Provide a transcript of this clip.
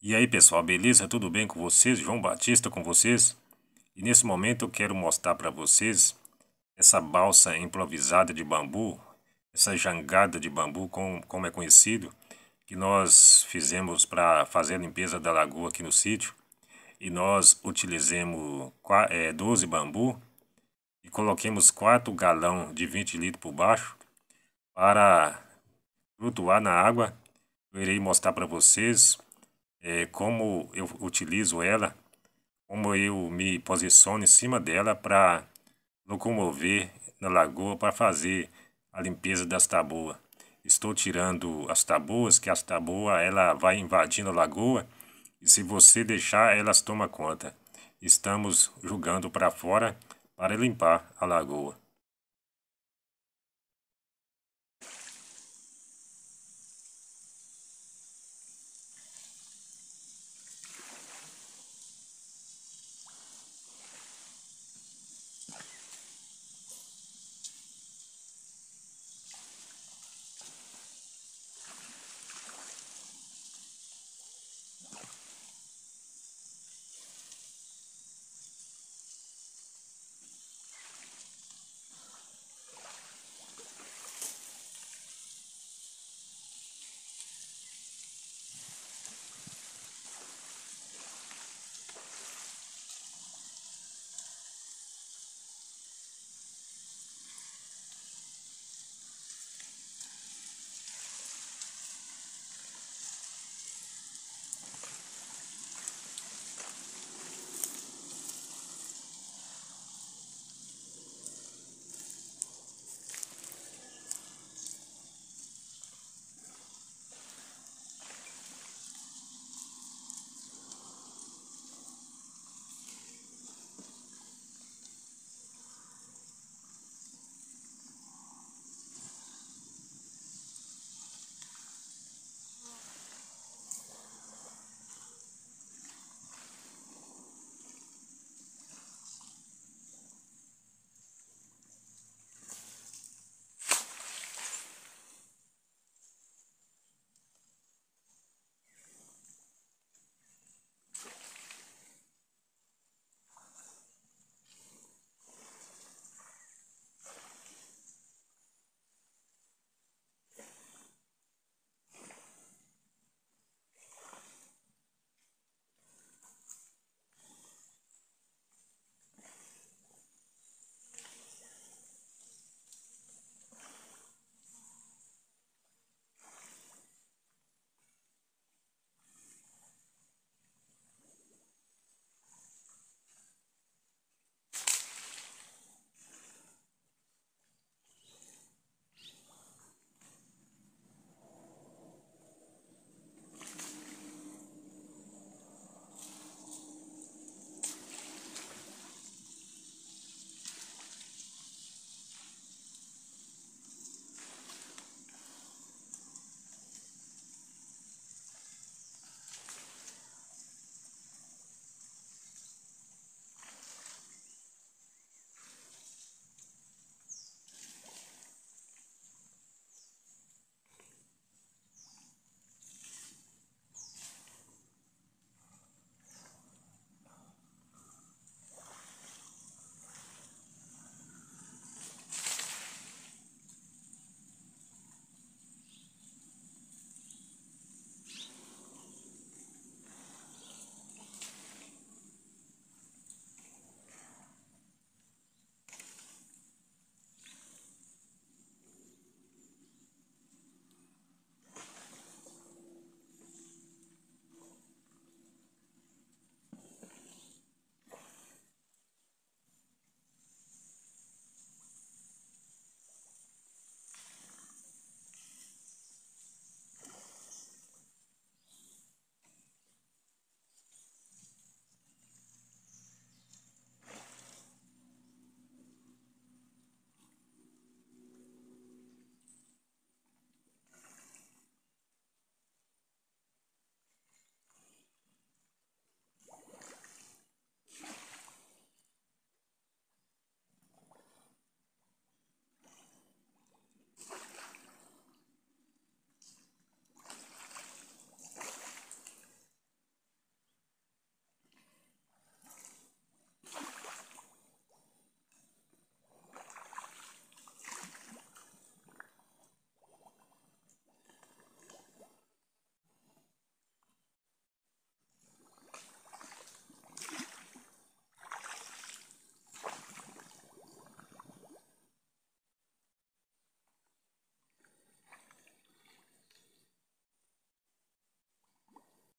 E aí pessoal, beleza? Tudo bem com vocês? João Batista com vocês? E nesse momento eu quero mostrar para vocês essa balsa improvisada de bambu, essa jangada de bambu, como, como é conhecido, que nós fizemos para fazer a limpeza da lagoa aqui no sítio. E nós utilizamos 12 é, bambu e coloquemos 4 galão de 20 litros por baixo para flutuar na água. Eu irei mostrar para vocês é, como eu utilizo ela, como eu me posiciono em cima dela para locomover na lagoa para fazer a limpeza das taboas. Estou tirando as taboas, que as taboas ela vai invadindo a lagoa e se você deixar elas toma conta. Estamos jogando para fora para limpar a lagoa.